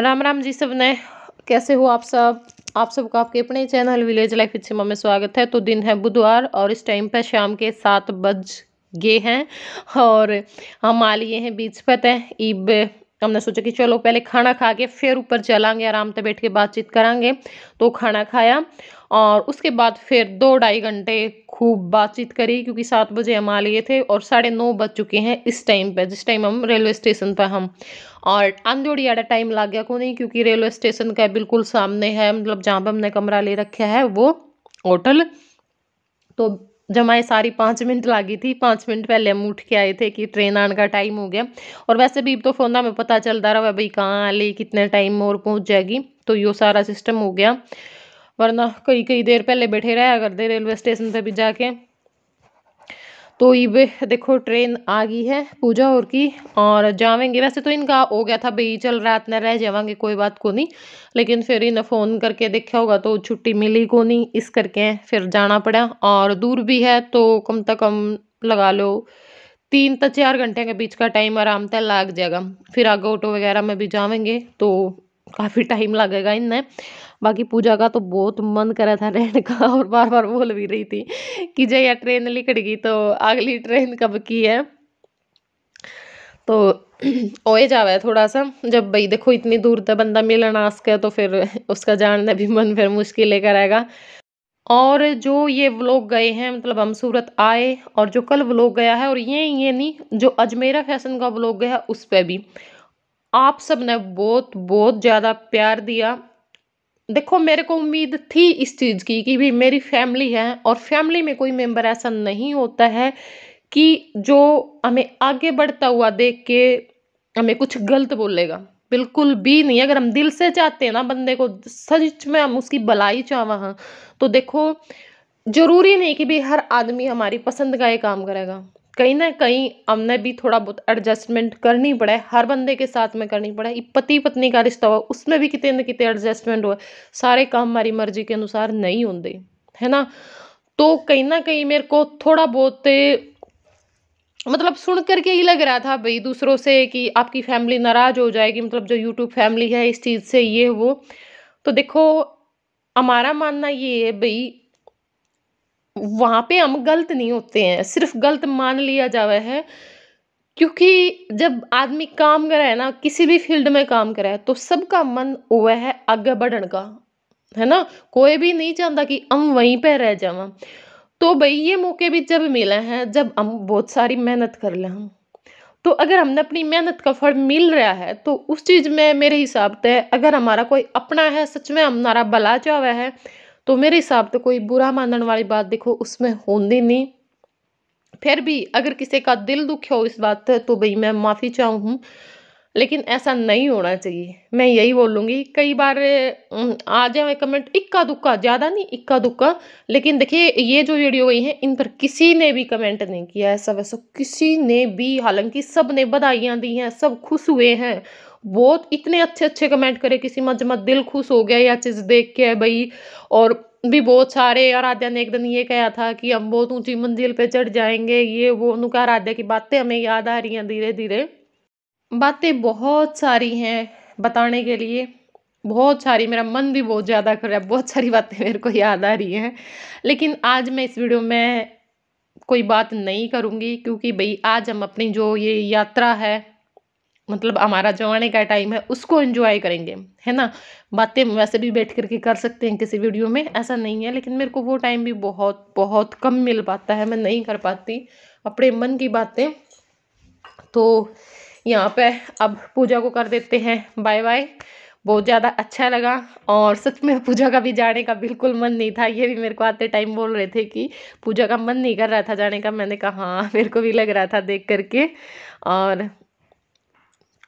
राम राम जी सब नए कैसे हो आप सब आप सबका आपके अपने चैनल विलेज लाइफ इच्छिमा में स्वागत है तो दिन है बुधवार और इस टाइम पर शाम के सात बज गए हैं और हम आ लिए हैं बीच तय ईब हमने सोचा कि चलो पहले खाना खा के फिर ऊपर चलाएंगे आराम से बैठ के बातचीत करेंगे तो खाना खाया और उसके बाद फिर दो ढाई घंटे खूब बातचीत करी क्योंकि सात बजे हम आ लिए थे और साढ़े नौ बज चुके हैं इस टाइम पर जिस टाइम हम रेलवे स्टेशन पर हम और आंदोड़ियाड़ा टाइम लग गया को नहीं क्योंकि रेलवे स्टेशन का बिल्कुल सामने है मतलब जहाँ पर हमने कमरा ले रखा है वो होटल तो जमाए सारी पाँच मिनट लगी थी पाँच मिनट पहले हम उठ के आए थे कि ट्रेन आने का टाइम हो गया और वैसे भी तो फोन में पता चलता रहा भाई कहाँ आ ली कितने टाइम और पहुँच जाएगी तो यो सारा सिस्टम हो गया वरना कई कई देर पहले बैठे रहा करते रेलवे स्टेशन पर भी जाके तो ये देखो ट्रेन आ गई है पूजा और की और जावेंगे वैसे तो इनका हो गया था भाई चल रात न रह जावेंगे कोई बात को नहीं लेकिन फिर इन्हें फ़ोन करके देखा होगा तो छुट्टी मिली को नहीं इस करके फिर जाना पड़ा और दूर भी है तो कम से कम लगा लो तीन तो चार घंटे के बीच का टाइम आराम तक लाग जाएगा फिर आगे ऑटो वगैरह में भी जावेंगे तो काफ़ी टाइम लगेगा इनने बाकी पूजा का तो बहुत मन करा था रहने का और बार बार बोल भी रही थी कि जय यार ट्रेन निकट गई तो अगली ट्रेन कब की है तो ओए जावे थोड़ा सा जब भाई देखो इतनी दूर तक बंदा मिलना आ सके तो फिर उसका जानने भी मन फिर मुश्किल लेकर आएगा और जो ये व्लॉग गए हैं मतलब हम सूरत आए और जो कल व्लॉग गया है और ये ये नहीं जो अजमेरा फैशन का व्लॉग गया है उस पर भी आप सब ने बहुत बहुत ज़्यादा प्यार दिया देखो मेरे को उम्मीद थी इस चीज़ की कि भी मेरी फैमिली है और फैमिली में कोई मेंबर ऐसा नहीं होता है कि जो हमें आगे बढ़ता हुआ देख के हमें कुछ गलत बोलेगा बिल्कुल भी नहीं अगर हम दिल से चाहते हैं ना बंदे को सच में हम उसकी भलाई चाह हाँ। तो देखो ज़रूरी नहीं कि भी हर आदमी हमारी पसंद का ही काम करेगा कहीं ना कहीं हमने भी थोड़ा बहुत एडजस्टमेंट करनी पड़े हर बंदे के साथ में करनी पड़े पति पत्नी का रिश्ता हुआ उसमें भी कितने ना कितने एडजस्टमेंट हुआ सारे काम हमारी मर्जी के अनुसार नहीं होंगे है ना तो कहीं ना कहीं मेरे को थोड़ा बहुत मतलब सुन करके ही लग रहा था भाई दूसरों से कि आपकी फैमिली नाराज़ हो जाएगी मतलब जो यूट्यूब फैमिली है इस चीज़ से ये वो तो देखो हमारा मानना ये है भाई वहाँ पे हम गलत नहीं होते हैं सिर्फ गलत मान लिया जावे है क्योंकि जब आदमी काम करे है ना किसी भी फील्ड में काम करे है तो सबका मन वह है आगे बढ़ने का है ना कोई भी नहीं चाहता कि हम वहीं पे रह जावा तो भाई ये मौके भी जब मिले हैं जब हम बहुत सारी मेहनत कर ले हम तो अगर हमने अपनी मेहनत का फल मिल रहा है तो उस चीज़ में मेरे हिसाब से अगर हमारा कोई अपना है सच में हमारा भला चाहे है तो मेरे हिसाब से तो कोई बुरा मानने वाली बात देखो उसमें होंगी नहीं फिर भी अगर किसी का दिल दुख हो इस बात तो भाई मैं माफ़ी चाहूँ लेकिन ऐसा नहीं होना चाहिए मैं यही बोलूँगी कई बार आ जाए कमेंट इक्का दुक्का ज़्यादा नहीं इक्का दुक्का लेकिन देखिए ये जो वीडियो गई है इन पर किसी ने भी कमेंट नहीं किया ऐसा वैसा किसी ने भी हालांकि सब ने बधाइयाँ दी हैं सब खुश हुए हैं बहुत इतने अच्छे अच्छे कमेंट करे किसी मत जमा दिल खुश हो गया या चीज़ देख के भाई और भी बहुत सारे आराध्या ने एक दिन ये कहा था कि हम बहुत ऊँची मंजिल पर चढ़ जाएंगे ये वो उनका आराध्या की बातें हमें याद आ रही हैं धीरे धीरे बातें बहुत सारी हैं बताने के लिए बहुत सारी मेरा मन भी बहुत ज़्यादा कर रहा है बहुत सारी बातें मेरे को याद आ रही हैं लेकिन आज मैं इस वीडियो में कोई बात नहीं करूँगी क्योंकि भाई आज हम अपनी जो ये यात्रा है मतलब हमारा जो आने का टाइम है उसको एंजॉय करेंगे है ना बातें वैसे भी बैठ करके कर सकते हैं किसी वीडियो में ऐसा नहीं है लेकिन मेरे को वो टाइम भी बहुत बहुत कम मिल पाता है मैं नहीं कर पाती अपने मन की बातें तो यहाँ पे अब पूजा को कर देते हैं बाय बाय बहुत ज़्यादा अच्छा लगा और सच में पूजा का भी जाने का बिल्कुल मन नहीं था ये भी मेरे को आते टाइम बोल रहे थे कि पूजा का मन नहीं कर रहा था जाने का मैंने कहा हाँ मेरे को भी लग रहा था देख करके और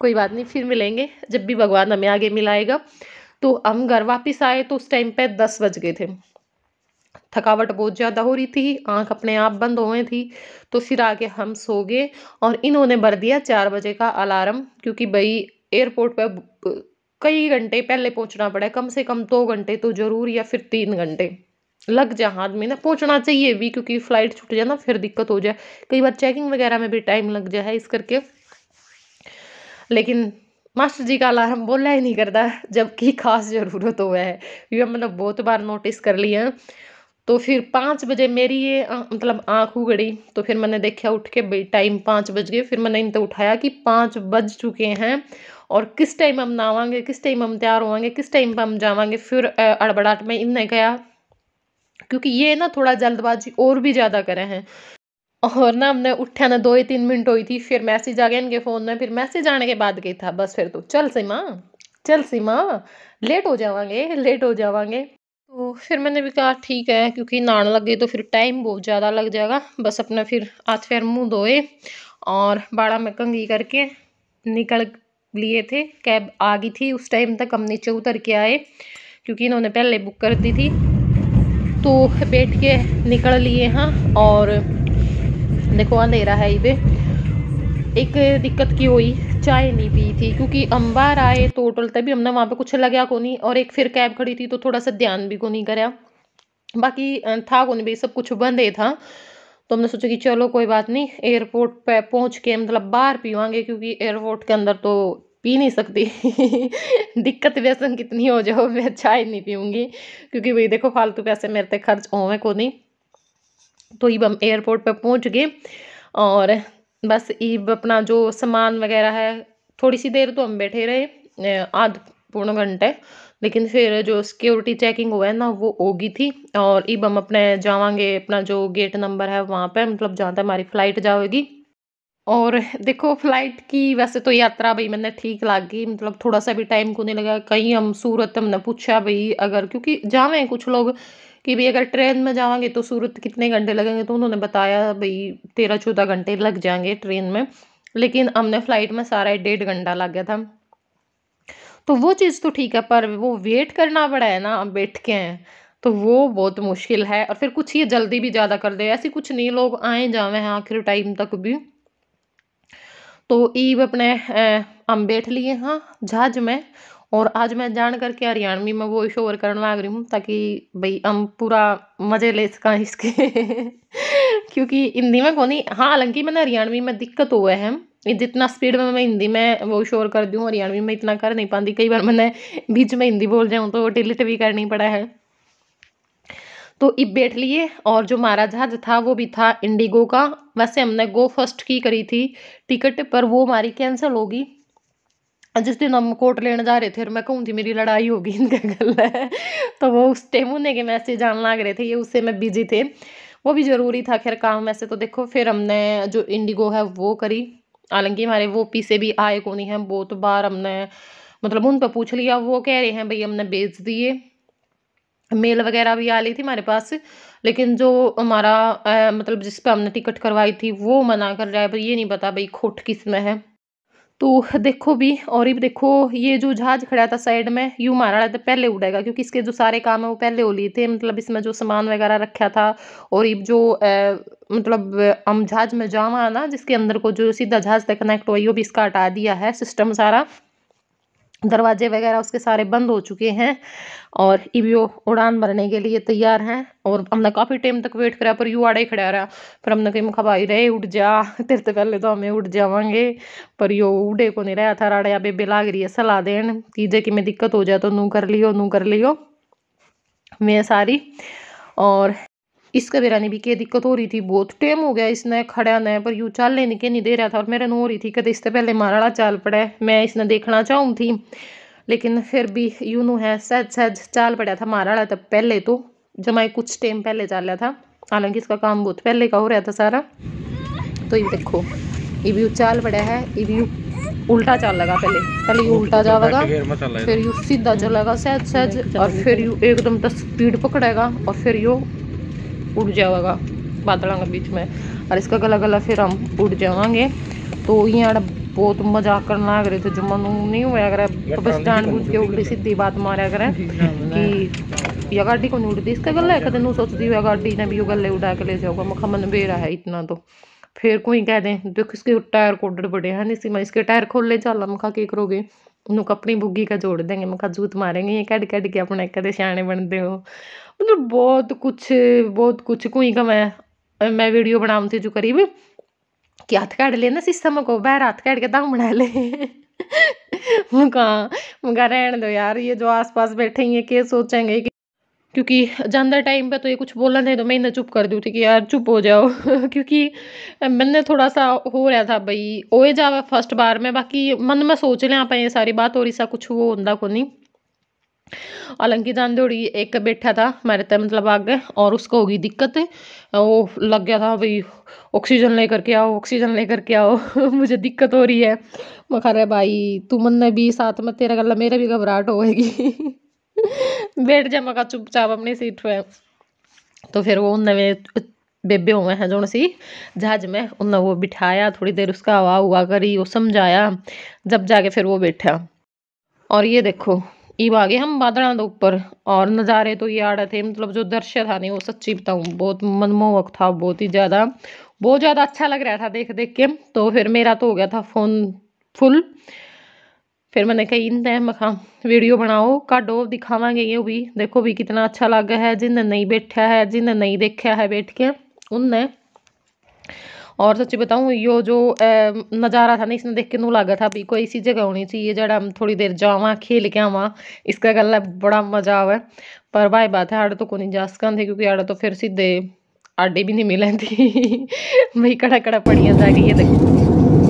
कोई बात नहीं फिर मिलेंगे जब भी भगवान हमें आगे मिलाएगा तो हम घर वापस आए तो उस टाइम पे दस बज गए थे थकावट बहुत ज़्यादा हो रही थी आंख अपने आप बंद हो गई थी तो फिर आके हम सो गए और इन्होंने भर दिया चार बजे का अलार्म क्योंकि भाई एयरपोर्ट पर कई घंटे पहले पहुंचना पड़ा कम से कम दो घंटे तो ज़रूर या फिर तीन घंटे लग जा आदमी ना पहुंचना चाहिए भी क्योंकि फ़्लाइट छूट जाए ना फिर दिक्कत हो जाए कई बार चेकिंग वगैरह में भी टाइम लग जाए इस करके लेकिन मास्टर जी का अलार्म बोला ही नहीं करता जबकि खास ज़रूरत हो तो है ये मतलब बहुत बार नोटिस कर लिया तो फिर पाँच बजे मेरी ये आ, मतलब आँख उगड़ी तो फिर मैंने देखा उठ के भाई टाइम पाँच बज गए फिर मैंने इन तो उठाया कि पाँच बज चुके हैं और किस टाइम हम नहावांगे किस टाइम हम तैयार होवांगे किस टाइम पर हम जावेंगे फिर अड़बड़ाहट में इनने गया क्योंकि ये ना थोड़ा जल्दबाजी और भी ज़्यादा करे हैं और ना हमने उठा ना दो ही तीन मिनट हुई थी फिर मैसेज आ गया इनके फ़ोन में फिर मैसेज आने के बाद गई था बस फिर तो चल सीमा चल सीमा लेट हो जावांगे लेट हो जावांगे तो फिर मैंने भी कहा ठीक है क्योंकि नहान लगे तो फिर टाइम बहुत ज़्यादा लग जाएगा बस अपना फिर हाथ पैर मुँह धोए और बाड़ा में कंगी करके निकल लिए थे कैब आ गई थी उस टाइम तक हम नीचे उतर के आए क्योंकि इन्होंने पहले बुक कर दी थी तो बैठ के निकल लिए हाँ और देखो अंधेरा है ये एक दिक्कत की हुई चाय नहीं पी थी क्योंकि अंबार आए तो होटल तभी हमने वहाँ पे कुछ लगा को नहीं और एक फिर कैब खड़ी थी तो थोड़ा सा ध्यान भी को नहीं करा बाकी था नहीं भाई सब कुछ बंद ही था तो हमने सोचा कि चलो कोई बात नहीं एयरपोर्ट पे पहुँच के मतलब बाहर पीवाएंगे क्योंकि एयरपोर्ट के अंदर तो पी नहीं सकती दिक्कत व्यसन कितनी हो जाओ मैं चाय नहीं पीऊँगी क्योंकि भाई देखो फालतू पैसे मेरे तक खर्च होवे को नहीं तो ये हम एयरपोर्ट पर पहुँच गए और बस ईब अपना जो सामान वगैरह है थोड़ी सी देर तो हम बैठे रहे आध पौन घंटे लेकिन फिर जो सिक्योरिटी चेकिंग हुआ है ना वो होगी थी और इब हम अपने जावांगे अपना जो गेट नंबर है वहाँ पे मतलब जहाँ तक हमारी फ़्लाइट जाएगी और देखो फ्लाइट की वैसे तो यात्रा भाई मैंने ठीक लगी मतलब थोड़ा सा भी टाइम को नहीं लगा कहीं हम सूरत हमने पूछा भाई अगर क्योंकि जावे कुछ लोग कि भाई अगर ट्रेन में जाओगे तो सूरत कितने घंटे लगेंगे तो उन्होंने बताया भाई तेरह चौदह घंटे लग जाएंगे ट्रेन में लेकिन हमने फ़्लाइट में सारा डेढ़ घंटा लग गया था तो वो चीज़ तो ठीक है पर वो वेट करना पड़ा है ना हम बैठ के हैं तो वो बहुत मुश्किल है और फिर कुछ ये जल्दी भी ज़्यादा कर दे ऐसे कुछ नहीं लोग आए जावे हैं आखिर टाइम तक भी तो ईब अपने हम बैठ लिए हाँ जहाज में और आज मैं जान करके हरियाणवी में वॉइस ओवर करने लग रही हूँ ताकि भाई हम पूरा मज़े ले सकें इसके क्योंकि हिंदी में कौन ही हाँ हालांकि मैंने हरियाणवी में दिक्कत हुआ है जितना स्पीड में मैं हिंदी में वो शोर कर दूँ हरियाणवी में इतना कर नहीं पाती कई बार मैंने बीच में हिंदी बोल जाऊँ तो डिलीट भी करनी पड़ा है तो इब बैठ लिए और जो हमारा जहाज था वो भी था इंडिगो का वैसे हमने गो फर्स्ट की करी थी टिकट पर वो हमारी कैंसिल होगी जिस दिन हम कोर्ट लेने जा रहे थे और मैं कहूँ थी मेरी लड़ाई होगी इनके गल तो वो उस टाइम उन्हें के मैसेज आने लग रहे थे ये उससे मैं बिजी थे वो भी ज़रूरी था खैर काम वैसे तो देखो फिर हमने जो इंडिगो है वो करी हालांकि हमारे वो पीछे भी आए को नहीं हैं बहुत तो बार हमने मतलब उन पर पूछ लिया वो कह रहे हैं भाई हमने बेच दिए मेल वगैरह भी आ रही थी हमारे पास लेकिन जो हमारा मतलब जिस पर हमने टिकट करवाई थी वो मना कर रहा है पर ये नहीं पता भाई खोट किस में है तो देखो भी और ये देखो ये जो जहाज खड़ा था साइड में यूँ मारा था पहले उड़ेगा क्योंकि इसके जो सारे काम है वो पहले हो लिए थे मतलब इसमें जो सामान वगैरह रखा था और ये जो ए, मतलब हम जहाज में जावा ना जिसके अंदर को जो सीधा जहाज तक कनेक्ट हुआ वो भी इसका हटा दिया है सिस्टम सारा दरवाजे वगैरह उसके सारे बंद हो चुके हैं और ई बी उड़ान भरने के लिए तैयार हैं और हमने काफ़ी टाइम तक वेट करा पर यू आड़े ही खड़ा रहा पर हमने कहीं मुखा भाई रहे उठ जा तेरे तो पहले तो हमें उठ जावांगे पर यो उड़े को नहीं रहा था राड़े आ बेबे लाग रही है सलाह देन की जे कि मैं दिक्कत हो जाए तो नू कर लियो नू कर लियो मैं सारी और इसका बेरा ने भी क्या दिक्कत हो रही थी बहुत टेम हो गया इसने खड़ा ने पर यू चाल लेने के नहीं दे रहा था और मेरे नो हो रही थी कद इससे पहले मारा चाल पड़ा मैं इसने देखना चाहूँ थी लेकिन फिर भी यूं नू है सहज सहज चाल पड़ा था मारा तब पहले तो जमाई कुछ टाइम पहले चाल रहा था हालांकि इसका काम बहुत पहले का हो रहा था सारा तो ये देखो ये भी चाल पड़ा है ये भी उल्टा चाल लगा पहले पहले यू उल्टा तो जाएगा फिर यू सीधा चलेगा सहज सहज और फिर यू एकदम तक तो स्पीड पकड़ेगा और फिर यू उड़ जाएगा बादलों के बीच में और इसका गला गला फिर हम उड़ जाएंगे तो यहाँ बहुत मजाक करना अगर तो जुम्मन नहीं होया करे तो बस जानबूझ के उल्टी सीधी बात मारा करे कि यह गाड़ी को नहीं उड़ती इसका गला है कदन सोचती हुआ गाड़ी ने भी गले उड़ा के ले जाऊंगा मखा मन बेरा है इतना तो फिर कोई कह दें देखो इसके टायर कोडर बड़े हैं इसी में इसके टायर खोल ले चल मखा के करोगे उन्होंने अपनी बुग्गी का जोड़ देंगे मखा जूत मारेंगे ये कट कट के अपने कदे सियाने बनते हो मतलब बहुत कुछ बहुत कुछ कोई का मैं मैं वीडियो बनाऊँ थी जो करीब कि हाथ काट लेना ना में को बहर हाथ काट के दम बना ले मुका मुका रहन दो यार ये जो आसपास बैठे हैं के सोचेंगे कि क्योंकि ज़्यादा टाइम पे तो ये कुछ बोला नहीं तो मैं इन्हें चुप कर दूँ थी कि यार चुप हो जाओ क्योंकि मैंने थोड़ा सा हो रहा था भाई ओए जावे फर्स्ट बार में बाकी मन में सोच लें आप ये सारी बात और ऐसा कुछ वो होता को नहीं और अंकित एक बैठा था मेरे तय मतलब आगे और उसको होगी दिक्कत वो लग गया था भाई ऑक्सीजन लेकर के आओ ऑक्सीजन लेकर के आओ मुझे दिक्कत हो रही है मैं खा रहा भाई तू मन भी साथ में तेरा गला मेरे भी घबराहट होगी बैठ जा मका चुपचाप अपनी सीट पे तो फिर वो नवे बेबे हुए हैं जो सी जहाज में उनने वो बिठाया थोड़ी देर उसका हवा हुआ करी वो समझाया जब जाके फिर वो बैठा और ये देखो ई गए हम बादलों के ऊपर और नज़ारे तो ये आ रहे थे मतलब जो दृश्य था नहीं वो सच्ची बताऊँ बहुत मनमोहक था बहुत ही ज़्यादा बहुत ज़्यादा अच्छा लग रहा था देख देख के तो फिर मेरा तो हो गया था फ़ोन फुल फिर मैंने कही इन टाइम मखा वीडियो बनाओ काटो दिखावे ये भी देखो भी कितना अच्छा लग है जिन्हें नहीं बैठा है जिन्हें नहीं देखा है बैठ के उनने और सच्ची बताऊँ यो जो नज़ारा था ना इसने देख के नू लगा था भी कोई ऐसी जगह होनी चाहिए जरा हम थोड़ी देर जावा खेल के आवा इसका गल बड़ा मज़ा आवे पर भाई बात है आड़े तो को नहीं जा सकते क्योंकि आड़े तो फिर सीधे आडे भी नहीं मिले थी कड़ा कड़ा पड़िया रही है देखो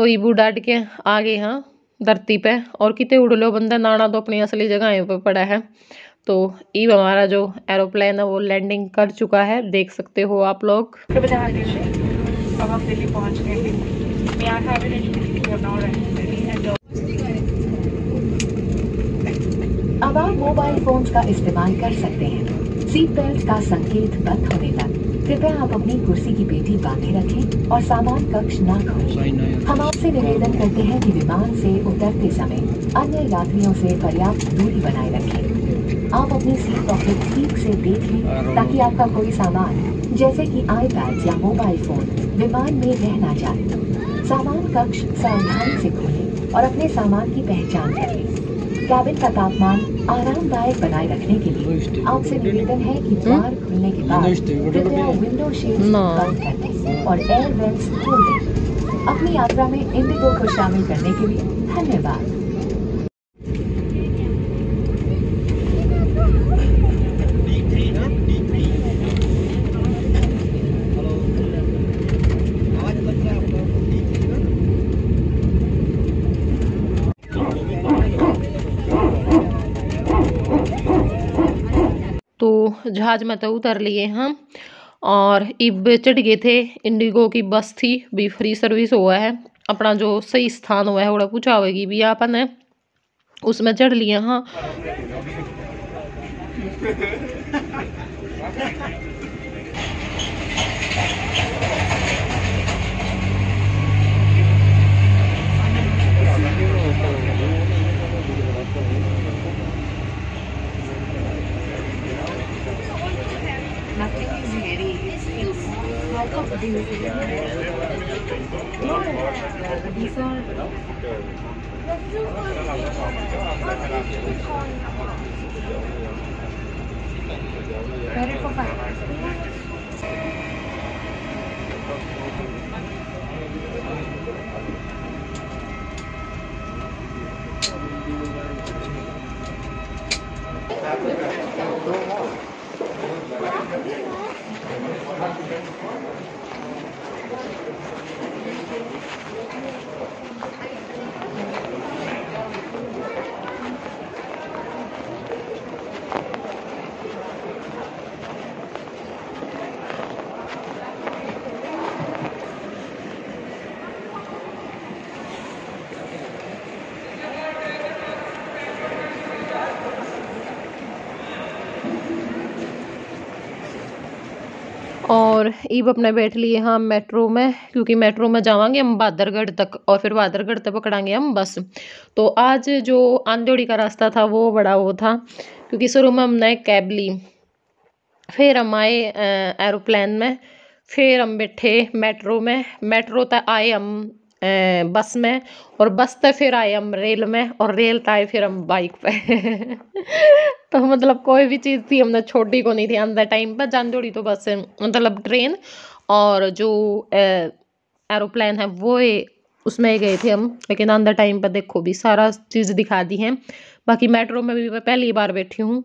तो ईबू डाट के आ गए हाँ धरती पे और कितने उड़ लो बंदा नाना तो अपनी असली जगह पर पड़ा है तो ईब हमारा जो एरोप्लेन है वो लैंडिंग कर चुका है देख सकते हो आप लोग तो तो- अब आप मोबाइल फोन का इस्तेमाल कर सकते हैं सीट बेल्ट का संकेत बंद होने तक कृपया आप अपनी कुर्सी की पेटी बांधे रखें और सामान कक्ष न खोलें। हम आपसे निवेदन करते हैं कि विमान से उतरते समय अन्य यात्रियों से पर्याप्त दूरी बनाए रखें आप अपनी सीट पॉकेट ठीक से देख लें ताकि आपका कोई सामान जैसे कि आईपैड या मोबाइल फोन विमान में रह न जाए सामान कक्ष सावधानी से खोलें और अपने सामान की पहचान करें काबिन का तापमान आरामदायक बनाए रखने के लिए आपसे निवेदन है कि द्वार हम्म? खुलने के बाद कृपया विंडो शीट बंद कर दें और एयर वेल्स खोल दें अपनी यात्रा में इंडिगो को शामिल करने के लिए धन्यवाद जहाज़ में तो उतर लिए हम और इब चढ़ गए थे इंडिगो की बस थी भी फ्री सर्विस हुआ है अपना जो सही स्थान हुआ है वोड़ा पूछा होगी भी अपन ने उसमें चढ़ लिए हाँ they will be No, like this one. Better for five. और ईब अपने बैठ लिए हाँ मेट्रो में क्योंकि मेट्रो में जावांगे हम बादरगढ़ तक और फिर बादरगढ़ तक पकड़ांगे हम बस तो आज जो आंदोड़ी का रास्ता था वो बड़ा वो था क्योंकि शुरू में हमने कैब ली फिर हम आए एरोप्लन में फिर हम बैठे मेट्रो में मेट्रो तक आए हम बस में और बस तक फिर आए हम रेल में और रेल तक आए फिर हम बाइक पे तो मतलब कोई भी चीज़ थी हमने छोटी को नहीं थी अंदर टाइम पर जान जोड़ी तो बस मतलब ट्रेन और जो एरोप्लेन है वो उसमें गए थे हम लेकिन अंदर टाइम पर देखो भी सारा चीज़ दिखा दी है बाकी मेट्रो में भी मैं पहली बार बैठी हूँ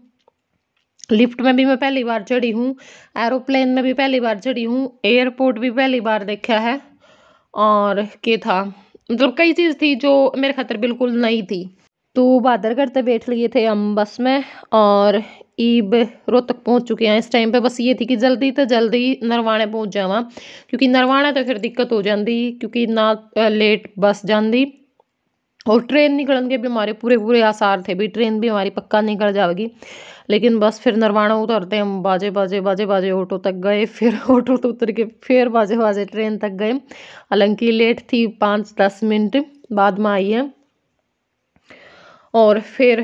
लिफ्ट में भी मैं पहली बार चढ़ी हूँ एरोप्लेन में भी पहली बार चढ़ी हूँ एयरपोर्ट भी पहली बार देखा है और के था मतलब कई चीज़ थी जो मेरे खातर बिल्कुल नई थी तो बहादरगढ़ तक बैठ लिए थे हम बस में और ईब रोहतक पहुंच चुके हैं इस टाइम पे बस ये थी कि जल्दी तो जल्दी नरवाणे पहुंच जावा क्योंकि नरवाणे तो फिर दिक्कत हो जाती क्योंकि ना लेट बस जाती और ट्रेन निकलन के भी हमारे पूरे पूरे आसार थे भी ट्रेन भी हमारी पक्का निकल जाएगी लेकिन बस फिर नरवाणा उतरते हम बाजे बाजे बाजे बाजे ऑटो तक गए फिर ऑटो तो उतर के फिर बाजे बाजे ट्रेन तक गए हालांकि लेट थी पाँच दस मिनट बाद में आई है और फिर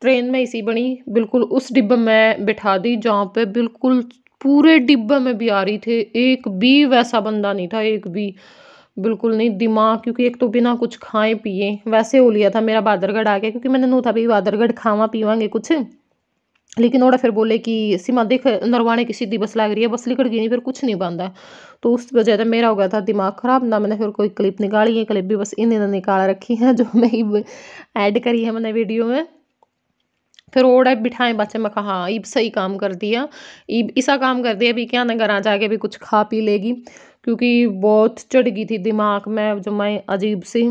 ट्रेन में इसी बनी बिल्कुल उस डिब्बे में बिठा दी जहाँ पे बिल्कुल पूरे डिब्बे में रही थी एक भी वैसा बंदा नहीं था एक भी बिल्कुल नहीं दिमाग क्योंकि एक तो बिना कुछ खाए पिए वैसे हो लिया था मेरा बहादरगढ़ आ गया क्योंकि मैंने नू था भाई बादरगढ़ खावा पीवागे कुछ लेकिन और फिर बोले कि सीमा देख नरवाने की सीधी बस लग रही है बस लिकड़ गई नहीं फिर कुछ नहीं बनता तो उस वजह से मेरा हो गया था दिमाग ख़राब ना मैंने फिर कोई क्लिप निकाली है क्लिप भी बस इन निकाल रखी है जो मैं ऐड करी है मैंने वीडियो में फिर ओड़ा बिठाए बच्चे मैं कहा ईब हाँ, सही काम कर दिया ईब ऐसा काम कर दिया अभी क्या ना घर जाके भी कुछ खा पी लेगी क्योंकि बहुत चढ़ गई थी दिमाग में जो मैं अजीब सी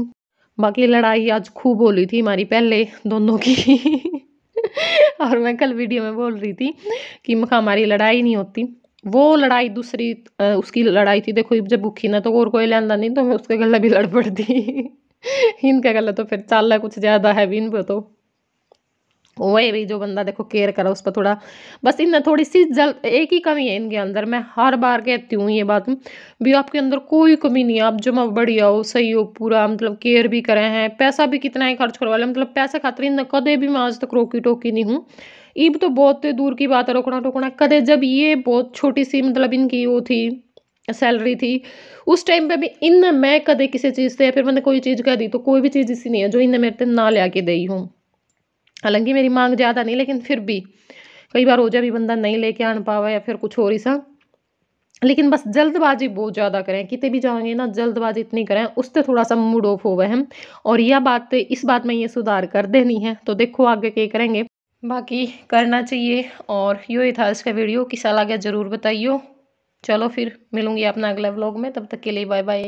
बाकी लड़ाई आज खूब बोली थी हमारी पहले दोनों की और मैं कल वीडियो में बोल रही थी कि मखा हमारी लड़ाई नहीं होती वो लड़ाई दूसरी उसकी लड़ाई थी देखो जब भूखी ना तो और कोई लेंदा नहीं तो मैं उसके गला भी लड़ पड़ती इनके गला तो फिर है कुछ ज़्यादा है भी इन पर तो वही भी जो बंदा देखो केयर करा उस पर थोड़ा बस इन थोड़ी सी जल एक ही कमी है इनके अंदर मैं हर बार कहती हूँ ये बात भी आपके अंदर कोई कमी नहीं है आप जो मैं बढ़िया हो सही हो पूरा मतलब केयर भी करे हैं पैसा भी कितना ही खर्च करवा लें मतलब पैसा खातर इन कदे भी मैं आज तक रोकी टोकी नहीं हूँ ईब तो बहुत दूर की बात है रोकना टोकना कदे जब ये बहुत छोटी सी मतलब इनकी वो थी सैलरी थी उस टाइम पे भी इन मैं कदे किसी चीज़ से या फिर मैंने कोई चीज़ कह दी तो कोई भी चीज़ ऐसी नहीं है जो इन मेरे ते ना ले आके दी हूँ हालांकि मेरी मांग ज़्यादा नहीं लेकिन फिर भी कई बार हो जाए भी बंदा नहीं लेके आ पावा या फिर कुछ और ही सा लेकिन बस जल्दबाजी बहुत ज़्यादा करें कितने भी जाएंगे ना जल्दबाजी इतनी करें उससे थोड़ा सा मूड ऑफ हो है और यह बात इस बात में ये सुधार कर देनी है तो देखो आगे क्या करेंगे बाकी करना चाहिए और यो ही था इसका का वीडियो किसा लगा ज़रूर बताइयो चलो फिर मिलूँगी अपना अगला व्लॉग में तब तक के लिए बाय बाय